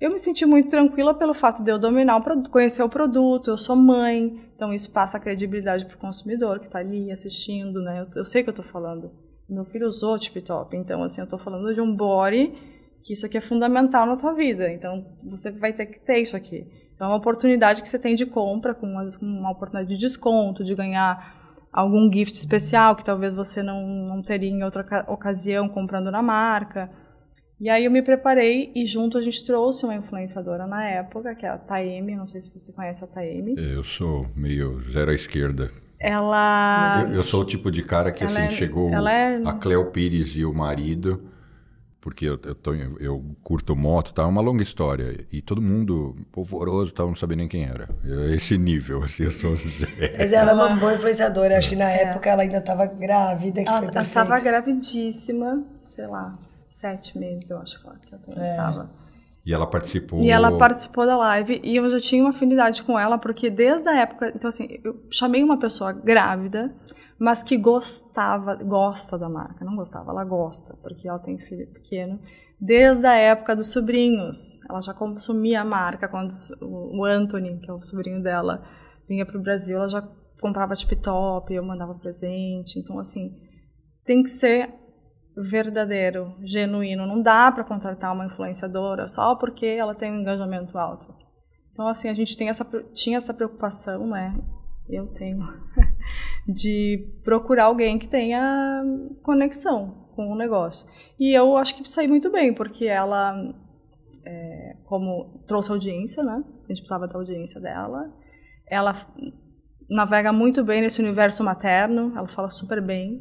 Eu me senti muito tranquila pelo fato de eu dominar o produto, conhecer o produto, eu sou mãe, então isso passa credibilidade para o consumidor que está ali assistindo, né? Eu, eu sei que eu estou falando. Meu filho usou tip top, então assim, eu estou falando de um body, que isso aqui é fundamental na tua vida, então você vai ter que ter isso aqui. Então é uma oportunidade que você tem de compra, com, uma oportunidade de desconto, de ganhar algum gift especial que talvez você não, não teria em outra ocasião comprando na marca. E aí eu me preparei e junto a gente trouxe uma influenciadora na época, que é a Taeme, não sei se você conhece a Taeme. Eu sou meio zero à esquerda. Ela... Eu, eu sou o tipo de cara que, assim, é... chegou é... a Cleo Pires e o marido, porque eu, eu, tô, eu curto moto, tá? É uma longa história. E todo mundo polvoroso, estavam não sabia nem quem era. Eu, esse nível, assim, eu sou... Mas ela é uma boa influenciadora. Acho que na é. época ela ainda estava grávida, que Ela estava gravidíssima, sei lá, sete meses, eu acho, que eu é. estava. E ela participou. E ela participou da live e eu já tinha uma afinidade com ela, porque desde a época. Então, assim, eu chamei uma pessoa grávida, mas que gostava, gosta da marca. Não gostava, ela gosta, porque ela tem filho pequeno. Desde a época dos sobrinhos. Ela já consumia a marca quando o Anthony, que é o sobrinho dela, vinha para o Brasil, ela já comprava tip top, eu mandava presente. Então, assim, tem que ser verdadeiro, genuíno. Não dá para contratar uma influenciadora só porque ela tem um engajamento alto. Então, assim, a gente tem essa, tinha essa preocupação, né? Eu tenho, de procurar alguém que tenha conexão com o negócio. E eu acho que saí muito bem, porque ela, é, como trouxe audiência, né? A gente precisava da audiência dela. Ela navega muito bem nesse universo materno, ela fala super bem.